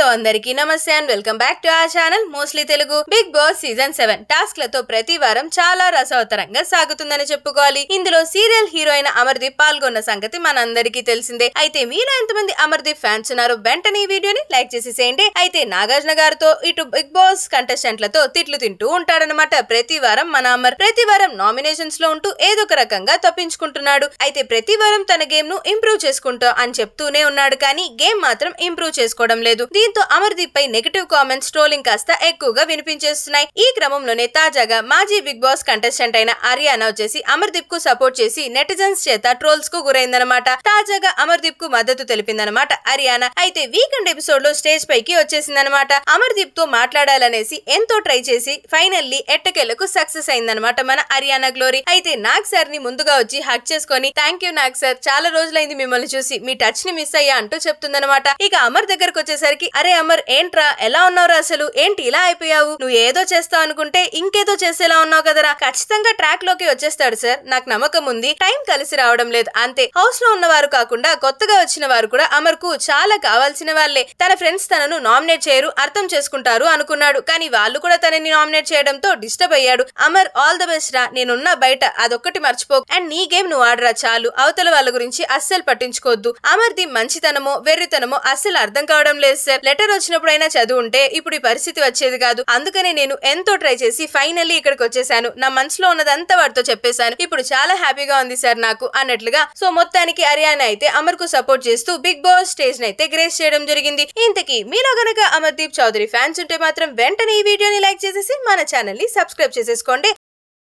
hello అందరికీ నమస్తే and welcome back to ఆ channel mostly Telugu Bigg Boss season seven task లతో ప్రతి వారం చాలా రసవతరంగా సాగుతుందని చెప్పుకోవాలి ఇందులో సీరియల్ హీరో అయిన అమర్దీప్ పాల్గొన్న సంగతి మనందరికీ తెలిసిందే అయితే మీలో ఎంతమంది అమర్దీప్ ఫ్యాన్స్ ఉన్నారో వెంటనే ఈ వీడియోని లైక్ చేసేసేయండి అయితే నాగార్జున గారితో ఇటు బిగ్ బాస్ కంటెస్టెంట్లతో తిట్లు తింటూ ఉంటాడనమాట ప్రతి వారం మన అమర్ ప్రతి వారం నామినేషన్స్ లో ఉంటూ ఏదో ఒక రకంగా తప్పించుకుంటున్నాడు అయితే ప్రతి వారం తన గేమ్ ను ఇంప్రూవ్ చేసుకుంటా అని చెప్తూనే ఉన్నాడు కానీ గేమ్ మాత్రం ఇంప్రూవ్ చేసుకోవడం లేదు దీంతో అమర్దీప్ పై నెగిటివ్ కామెంట్స్ ట్రోలింగ్ కాస్త ఎక్కువగా వినిపించేస్తున్నాయి ఈ క్రమంలోనే తాజాగా మాజీ బిగ్ బాస్ కంటెస్టెంట్ అయిన అరియానా వచ్చేసి అమర్దీప్ కు సపోర్ట్ చేసి నెటిజన్స్ చేత ట్రోల్స్ కు గురైందనమాట తాజాగా అమర్దీప్ కు మద్దతు తెలిపిందనమాట అరియానా అయితే వీకెండ్ ఎపిసోడ్ లో స్టేజ్ పైకి వచ్చేసిందనమాట అమర్దీప్ తో మాట్లాడాలనేసి ఎంతో ట్రై చేసి ఫైనల్లీ ఎట్టకేలకు సక్సెస్ అయిందనమాట మన అరియానా గ్లోరీ అయితే నాగ్ సార్ ని ముందుగా వచ్చి హక్ చేసుకొని థ్యాంక్ యూ నాగ్ సార్ చాలా రోజులైంది మిమ్మల్ని చూసి మీ టచ్ ని మిస్ అయ్యా అంటూ చెప్తుందనమాట ఇక అమర్ దగ్గరకు వచ్చేసరికి అరే అమర్ ఏంట్రా ఎలా ఉన్నావురా అసలు ఏంటి ఇలా అయిపోయావు నువ్వు ఏదో చేస్తావు అనుకుంటే ఇంకేదో చేసేలా ఉన్నావు కదరా ఖచ్చితంగా ట్రాక్ లోకి వచ్చేస్తాడు సార్ నాకు నమ్మకం ఉంది టైం కలిసి రావడం లేదు అంతే హౌస్ లో ఉన్న వారు కాకుండా కొత్తగా వచ్చిన వారు కూడా అమర్ కు చాలా కావాల్సిన వాళ్లే తన ఫ్రెండ్స్ తనను నామినేట్ చేయరు అర్థం చేసుకుంటారు అనుకున్నాడు కానీ వాళ్ళు కూడా తనని నామినేట్ చేయడంతో డిస్టర్బ్ అయ్యాడు అమర్ ఆల్ ద బెస్ట్ రా నేనున్నా బయట అదొక్కటి మర్చిపో అండ్ నీ గేమ్ నువ్వు ఆడరా చాలు అవతల వాళ్ళ గురించి అస్సలు పట్టించుకోవద్దు అమర్ది మంచితనమో వెర్రితనమో అస్సలు అర్థం కావడం లేదు సార్ లెటర్ వచ్చినప్పుడైనా చదువుంటే ఇప్పుడు ఈ పరిస్థితి వచ్చేది కాదు అందుకనే నేను ఎంతో ట్రై చేసి ఫైనల్లీ ఇక్కడికి వచ్చేసాను నా మనసులో ఉన్నదంతా వాడితో చెప్పేశాను ఇప్పుడు చాలా హ్యాపీగా ఉంది సార్ నాకు అన్నట్లుగా సో మొత్తానికి అరియానా అయితే అమర్ కు సపోర్ట్ చేస్తూ బిగ్ బాస్ స్టేజ్ అయితే గ్రేస్ చేయడం జరిగింది ఇంతకీ మీలో గనక అమర్దీప్ చౌదరి ఫ్యాన్స్ ఉంటే మాత్రం వెంటనే ఈ వీడియోని లైక్ చేసేసి మన ఛానల్ ని సబ్స్క్రైబ్ చేసేసుకోండి